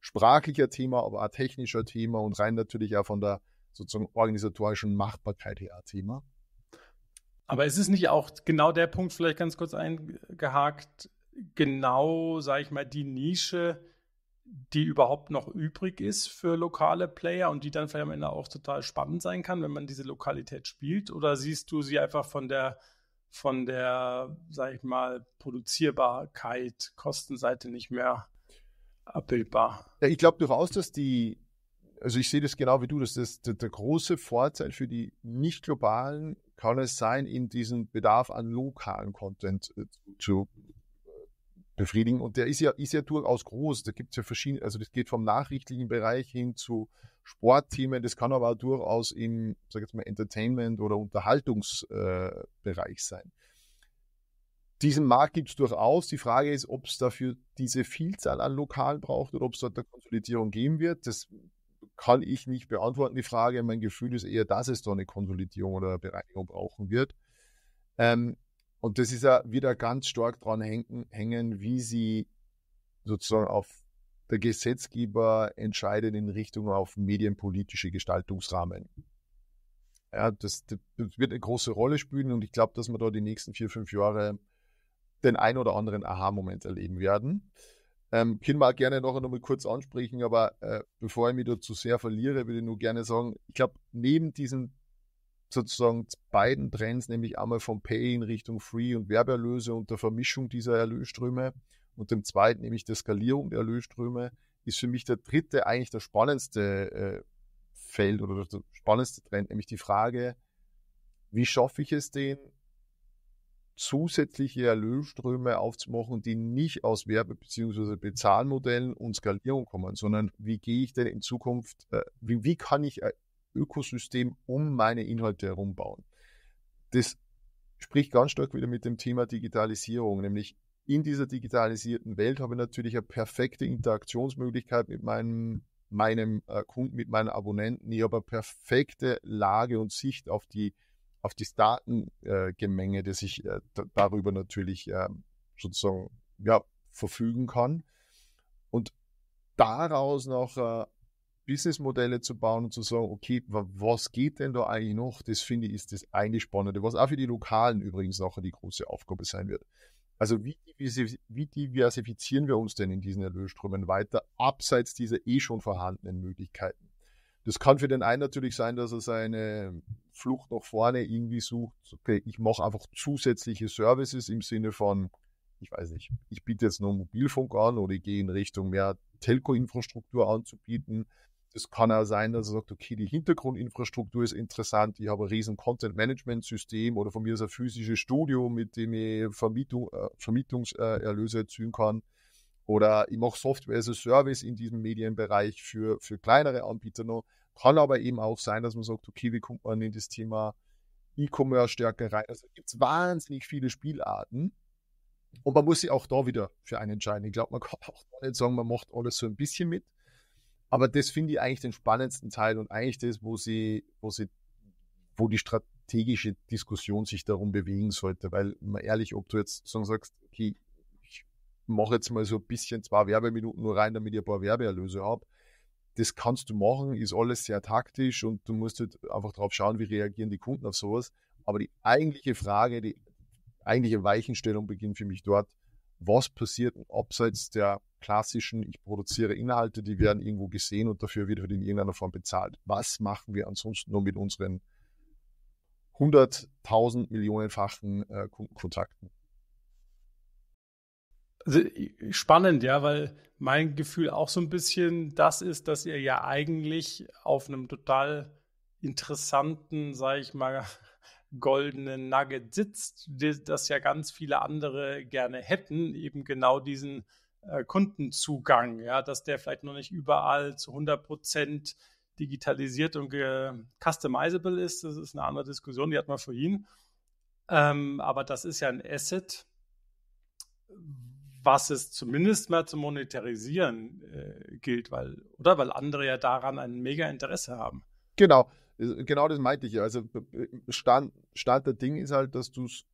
Sprachlicher Thema, aber auch technischer Thema und rein natürlich auch von der sozusagen organisatorischen Machbarkeit her Thema. Aber ist es nicht auch genau der Punkt, vielleicht ganz kurz eingehakt, genau, sage ich mal, die Nische, die überhaupt noch übrig ist für lokale Player und die dann vielleicht am Ende auch total spannend sein kann, wenn man diese Lokalität spielt? Oder siehst du sie einfach von der, von der, sag ich mal, Produzierbarkeit, Kostenseite nicht mehr abbildbar? Ich glaube durchaus, dass die, also ich sehe das genau wie du, dass das, der, der große Vorteil für die nicht globalen kann es sein, in diesen Bedarf an lokalen Content äh, zu, zu befriedigen. Und der ist ja, ist ja durchaus groß. Da gibt es ja verschiedene, also das geht vom nachrichtlichen Bereich hin zu Sportthemen. Das kann aber durchaus im, sag jetzt mal, Entertainment- oder Unterhaltungsbereich äh, sein. Diesen Markt gibt es durchaus. Die Frage ist, ob es dafür diese Vielzahl an Lokalen braucht oder ob es dort eine Konsolidierung geben wird. Das kann ich nicht beantworten, die Frage. Mein Gefühl ist eher, dass es da eine Konsolidierung oder Bereinigung brauchen wird. Ähm, und das ist ja wieder ganz stark dran hängen, hängen, wie sie sozusagen auf der Gesetzgeber entscheidet in Richtung auf medienpolitische Gestaltungsrahmen. Ja, das, das wird eine große Rolle spielen und ich glaube, dass wir da die nächsten vier, fünf Jahre den ein oder anderen Aha-Moment erleben werden. Ähm, können wir auch gerne noch einmal kurz ansprechen, aber äh, bevor ich mich da zu sehr verliere, würde ich nur gerne sagen, ich glaube, neben diesen sozusagen beiden Trends, nämlich einmal vom Pay in Richtung Free und Werbeerlöse und der Vermischung dieser Erlösströme und dem zweiten nämlich der Skalierung der Erlösströme, ist für mich der dritte eigentlich das spannendste äh, Feld oder der spannendste Trend, nämlich die Frage, wie schaffe ich es den zusätzliche Erlösströme aufzumachen, die nicht aus Werbe- bzw. Bezahlmodellen und Skalierung kommen, sondern wie gehe ich denn in Zukunft, äh, wie, wie, kann ich äh, Ökosystem um meine Inhalte herum bauen. Das spricht ganz stark wieder mit dem Thema Digitalisierung, nämlich in dieser digitalisierten Welt habe ich natürlich eine perfekte Interaktionsmöglichkeit mit meinem, meinem äh, Kunden, mit meinen Abonnenten. Ich habe eine perfekte Lage und Sicht auf die auf das Datengemenge, äh, das ich äh, darüber natürlich äh, sozusagen ja, verfügen kann. Und daraus noch äh, Businessmodelle zu bauen und zu sagen, okay, was geht denn da eigentlich noch? Das finde ich ist das eigentlich Spannende, was auch für die Lokalen übrigens nachher die große Aufgabe sein wird. Also wie, wie diversifizieren wir uns denn in diesen Erlösströmen weiter, abseits dieser eh schon vorhandenen Möglichkeiten? Das kann für den einen natürlich sein, dass er seine Flucht nach vorne irgendwie sucht. Okay, ich mache einfach zusätzliche Services im Sinne von, ich weiß nicht, ich biete jetzt nur Mobilfunk an oder ich gehe in Richtung mehr Telco-Infrastruktur anzubieten. Es kann auch sein, dass er sagt, okay, die Hintergrundinfrastruktur ist interessant, ich habe ein riesen Content-Management-System oder von mir ist ein physisches Studio, mit dem ich Vermietung, äh, Vermietungserlöse erzielen kann. Oder ich mache Software as a Service in diesem Medienbereich für, für kleinere Anbieter noch. Kann aber eben auch sein, dass man sagt, okay, wie kommt man in das Thema E-Commerce stärker rein? Also gibt es wahnsinnig viele Spielarten. Und man muss sich auch da wieder für einen entscheiden. Ich glaube, man kann auch nicht sagen, man macht alles so ein bisschen mit, aber das finde ich eigentlich den spannendsten Teil und eigentlich das, wo sie, wo sie, wo die strategische Diskussion sich darum bewegen sollte. Weil mal ehrlich, ob du jetzt so sagst, okay, ich mache jetzt mal so ein bisschen zwei Werbeminuten nur rein, damit ich ein paar Werbeerlöse habe. Das kannst du machen, ist alles sehr taktisch und du musst halt einfach drauf schauen, wie reagieren die Kunden auf sowas. Aber die eigentliche Frage, die eigentliche Weichenstellung beginnt für mich dort, was passiert abseits der klassischen, ich produziere Inhalte, die werden irgendwo gesehen und dafür wird halt in irgendeiner Form bezahlt. Was machen wir ansonsten nur mit unseren 100.000 Millionenfachen äh, Kontakten? Also, spannend, ja, weil mein Gefühl auch so ein bisschen das ist, dass ihr ja eigentlich auf einem total interessanten, sage ich mal, goldenen Nugget sitzt, das ja ganz viele andere gerne hätten, eben genau diesen äh, Kundenzugang, ja, dass der vielleicht noch nicht überall zu 100 Prozent digitalisiert und customizable ist, das ist eine andere Diskussion, die hatten wir vorhin. Ähm, aber das ist ja ein Asset, was es zumindest mal zu monetarisieren äh, gilt, weil, oder? Weil andere ja daran ein mega Interesse haben. Genau. Genau das meinte ich ja. Also Stand, Stand der Ding ist halt, dass du es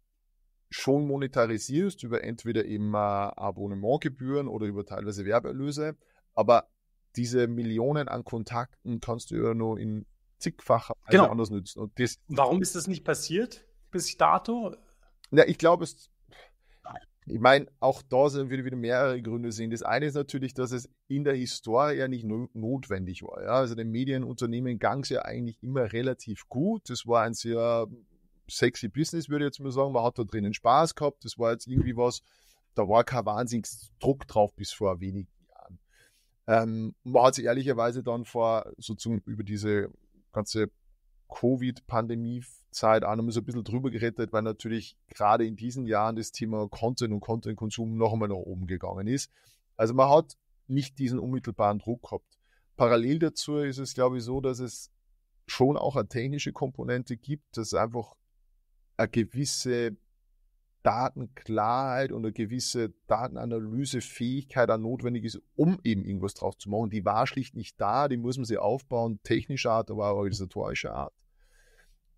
schon monetarisierst über entweder eben äh, Abonnementgebühren oder über teilweise Werbeerlöse, aber diese Millionen an Kontakten kannst du ja nur in zigfach genau. anders nützen. Und das Warum ist das nicht passiert bis dato? Ja, ich glaube, es ich meine, auch da sind wir wieder mehrere Gründe sehen. Das eine ist natürlich, dass es in der Historie ja nicht notwendig war. Ja? Also den Medienunternehmen ging es ja eigentlich immer relativ gut. Das war ein sehr sexy Business, würde ich jetzt mal sagen. Man hat da drinnen Spaß gehabt. Das war jetzt irgendwie was, da war kein Wahnsinnsdruck drauf bis vor wenigen Jahren. Ähm, man hat sich ehrlicherweise dann vor sozusagen über diese ganze Covid-Pandemie-Zeit an und so ein bisschen drüber gerettet, weil natürlich gerade in diesen Jahren das Thema Content und Content-Konsum noch einmal nach oben gegangen ist. Also man hat nicht diesen unmittelbaren Druck gehabt. Parallel dazu ist es, glaube ich, so, dass es schon auch eine technische Komponente gibt, dass einfach eine gewisse Datenklarheit und eine gewisse Datenanalysefähigkeit an notwendig ist, um eben irgendwas drauf zu machen. Die war schlicht nicht da, die muss man sich aufbauen, technischer Art, aber auch organisatorischer Art.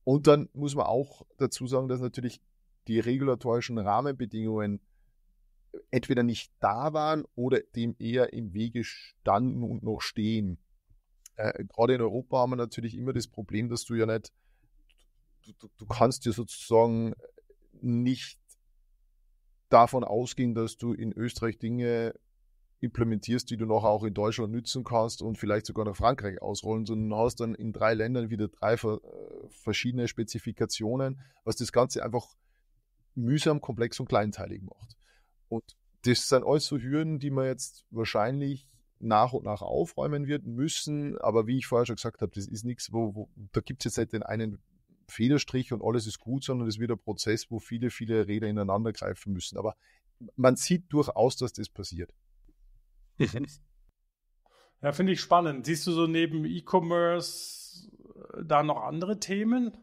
Und dann muss man auch dazu sagen, dass natürlich die regulatorischen Rahmenbedingungen entweder nicht da waren oder dem eher im Wege standen und noch stehen. Äh, gerade in Europa haben wir natürlich immer das Problem, dass du ja nicht, du, du, du kannst dir sozusagen nicht davon ausgehen, dass du in Österreich Dinge implementierst, die du noch auch in Deutschland nützen kannst und vielleicht sogar nach Frankreich ausrollen, sondern hast dann in drei Ländern wieder drei äh, verschiedene Spezifikationen, was das Ganze einfach mühsam, komplex und kleinteilig macht. Und das sind alles so Hürden, die man jetzt wahrscheinlich nach und nach aufräumen wird müssen. Aber wie ich vorher schon gesagt habe, das ist nichts, wo, wo da gibt es jetzt nicht den einen Federstrich und alles ist gut, sondern es wird ein Prozess, wo viele, viele Räder ineinander greifen müssen. Aber man sieht durchaus, dass das passiert. Ja, finde ich spannend. Siehst du so neben E-Commerce äh, da noch andere Themen?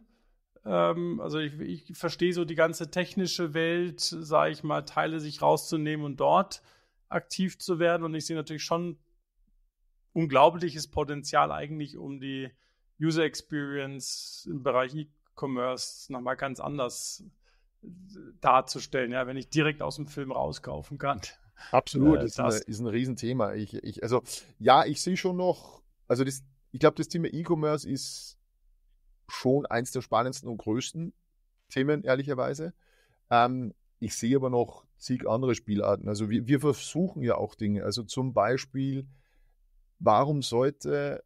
Ähm, also ich, ich verstehe so die ganze technische Welt, sage ich mal, Teile sich rauszunehmen und dort aktiv zu werden. Und ich sehe natürlich schon unglaubliches Potenzial eigentlich, um die User Experience im Bereich e- Commerce nochmal ganz anders äh, darzustellen, ja, wenn ich direkt aus dem Film rauskaufen kann. Absolut, äh, ist, das eine, ist ein Riesenthema. Ich, ich, also ja, ich sehe schon noch, also das, ich glaube, das Thema E-Commerce ist schon eins der spannendsten und größten Themen, ehrlicherweise. Ähm, ich sehe aber noch zig andere Spielarten. Also wir, wir versuchen ja auch Dinge. Also zum Beispiel, warum sollte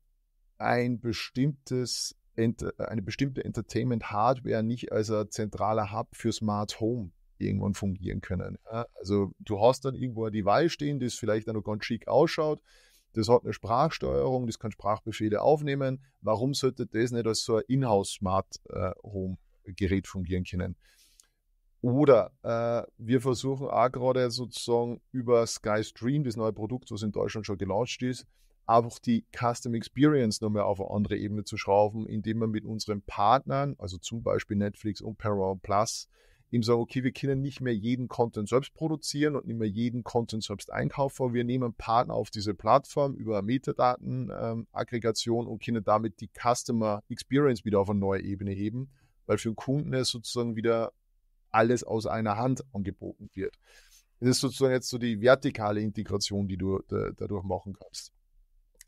ein bestimmtes eine bestimmte Entertainment-Hardware nicht als ein zentraler Hub für Smart Home irgendwann fungieren können. Also du hast dann irgendwo ein Device stehen, das vielleicht dann noch ganz schick ausschaut. Das hat eine Sprachsteuerung, das kann Sprachbefehle aufnehmen. Warum sollte das nicht als so ein Inhouse Smart äh, Home Gerät fungieren können? Oder äh, wir versuchen auch gerade sozusagen über Sky Stream, das neue Produkt, was in Deutschland schon gelauncht ist, auch die Custom Experience nochmal auf eine andere Ebene zu schrauben, indem man mit unseren Partnern, also zum Beispiel Netflix und Paramount Plus, eben sagen, okay, wir können nicht mehr jeden Content selbst produzieren und nicht mehr jeden Content selbst einkaufen. Wir nehmen Partner auf diese Plattform über Metadatenaggregation ähm, und können damit die Customer Experience wieder auf eine neue Ebene heben, weil für den Kunden es sozusagen wieder alles aus einer Hand angeboten wird. Das ist sozusagen jetzt so die vertikale Integration, die du dadurch machen kannst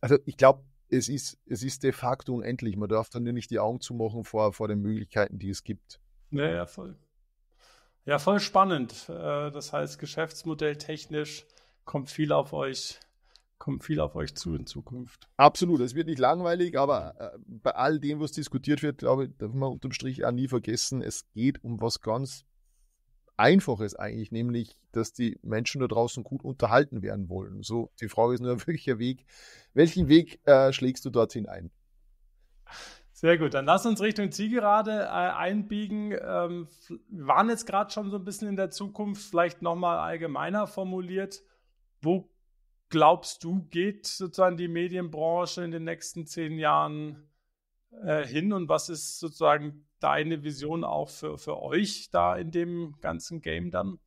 also ich glaube, es ist, es ist de facto unendlich. Man darf dann nur nicht die Augen zumachen vor, vor den Möglichkeiten, die es gibt. Ja, ja, voll. Ja, voll spannend. Äh, das heißt, Geschäftsmodell technisch kommt viel auf euch, kommt viel auf euch zu in Zukunft. Absolut. Es wird nicht langweilig, aber äh, bei all dem, was diskutiert wird, glaube ich, darf man unterm Strich auch nie vergessen, es geht um was ganz einfach ist eigentlich, nämlich, dass die Menschen da draußen gut unterhalten werden wollen. So, die Frage ist nur welcher Weg, welchen Weg äh, schlägst du dorthin ein? Sehr gut, dann lass uns Richtung Zielgerade äh, einbiegen. Ähm, wir waren jetzt gerade schon so ein bisschen in der Zukunft, vielleicht nochmal allgemeiner formuliert. Wo glaubst du, geht sozusagen die Medienbranche in den nächsten zehn Jahren äh, hin und was ist sozusagen deine Vision auch für, für euch da in dem ganzen Game dann?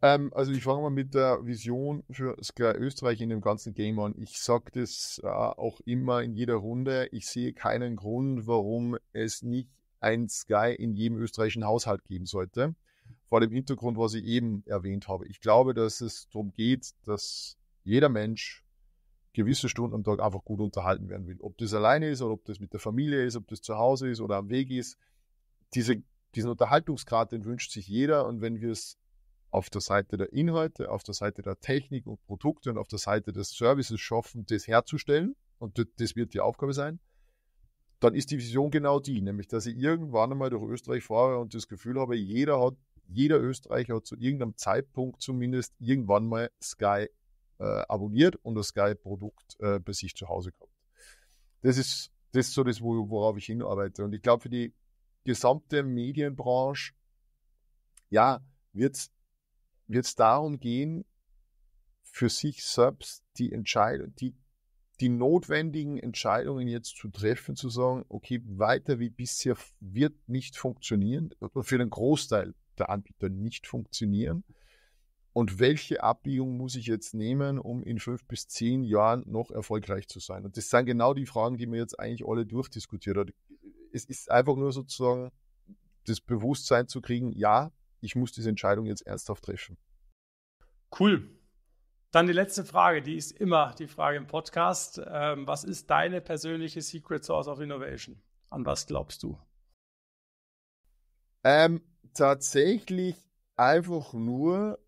Ähm, also ich fange mal mit der Vision für Sky Österreich in dem ganzen Game an. Ich sage das äh, auch immer in jeder Runde. Ich sehe keinen Grund, warum es nicht ein Sky in jedem österreichischen Haushalt geben sollte. Vor dem Hintergrund, was ich eben erwähnt habe. Ich glaube, dass es darum geht, dass jeder Mensch gewisse Stunden am Tag einfach gut unterhalten werden will. Ob das alleine ist oder ob das mit der Familie ist, ob das zu Hause ist oder am Weg ist. Diese, diesen Unterhaltungsgrad, den wünscht sich jeder. Und wenn wir es auf der Seite der Inhalte, auf der Seite der Technik und Produkte und auf der Seite des Services schaffen, das herzustellen, und das wird die Aufgabe sein, dann ist die Vision genau die, nämlich dass ich irgendwann einmal durch Österreich fahre und das Gefühl habe, jeder hat, jeder Österreicher hat zu irgendeinem Zeitpunkt zumindest irgendwann mal Sky äh, abonniert und das geile produkt äh, bei sich zu Hause kommt. Das ist, das ist so das, worauf ich hinarbeite. Und ich glaube, für die gesamte Medienbranche, ja, wird es darum gehen, für sich selbst die Entscheidung, die, die notwendigen Entscheidungen jetzt zu treffen, zu sagen, okay, weiter wie bisher wird nicht funktionieren, für den Großteil der Anbieter nicht funktionieren und welche Abbiegung muss ich jetzt nehmen, um in fünf bis zehn Jahren noch erfolgreich zu sein? Und das sind genau die Fragen, die wir jetzt eigentlich alle durchdiskutiert hat. Es ist einfach nur sozusagen das Bewusstsein zu kriegen, ja, ich muss diese Entscheidung jetzt ernsthaft treffen. Cool. Dann die letzte Frage, die ist immer die Frage im Podcast. Ähm, was ist deine persönliche Secret Source of Innovation? An was glaubst du? Ähm, tatsächlich einfach nur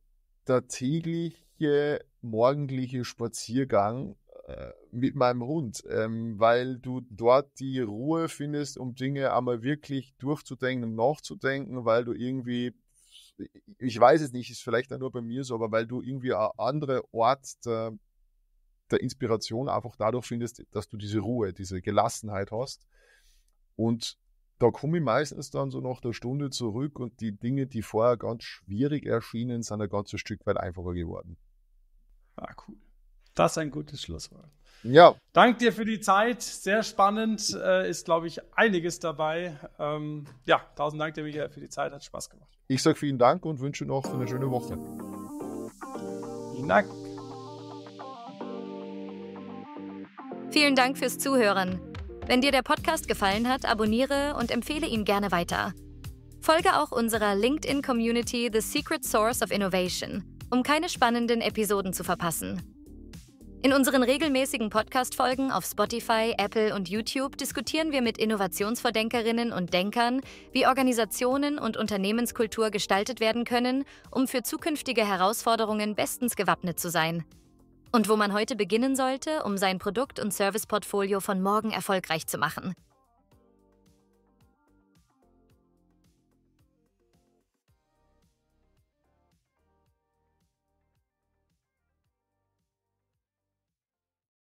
der tägliche morgendliche Spaziergang äh, mit meinem Hund, ähm, weil du dort die Ruhe findest, um Dinge einmal wirklich durchzudenken und nachzudenken, weil du irgendwie, ich weiß es nicht, ist vielleicht auch nur bei mir so, aber weil du irgendwie einen anderen Ort der, der Inspiration einfach dadurch findest, dass du diese Ruhe, diese Gelassenheit hast und da komme ich meistens dann so nach der Stunde zurück und die Dinge, die vorher ganz schwierig erschienen, sind ein ganzes Stück weit einfacher geworden. Ah, cool. Das ist ein gutes Schlusswort. Ja. Dank dir für die Zeit. Sehr spannend. Äh, ist, glaube ich, einiges dabei. Ähm, ja, tausend Dank dir, Michael, für die Zeit. Hat Spaß gemacht. Ich sage vielen Dank und wünsche noch eine schöne Woche. Vielen Dank. Vielen Dank fürs Zuhören. Wenn dir der Podcast gefallen hat, abonniere und empfehle ihn gerne weiter. Folge auch unserer LinkedIn-Community The Secret Source of Innovation, um keine spannenden Episoden zu verpassen. In unseren regelmäßigen Podcast-Folgen auf Spotify, Apple und YouTube diskutieren wir mit Innovationsverdenkerinnen und Denkern, wie Organisationen und Unternehmenskultur gestaltet werden können, um für zukünftige Herausforderungen bestens gewappnet zu sein und wo man heute beginnen sollte, um sein Produkt- und Serviceportfolio von morgen erfolgreich zu machen.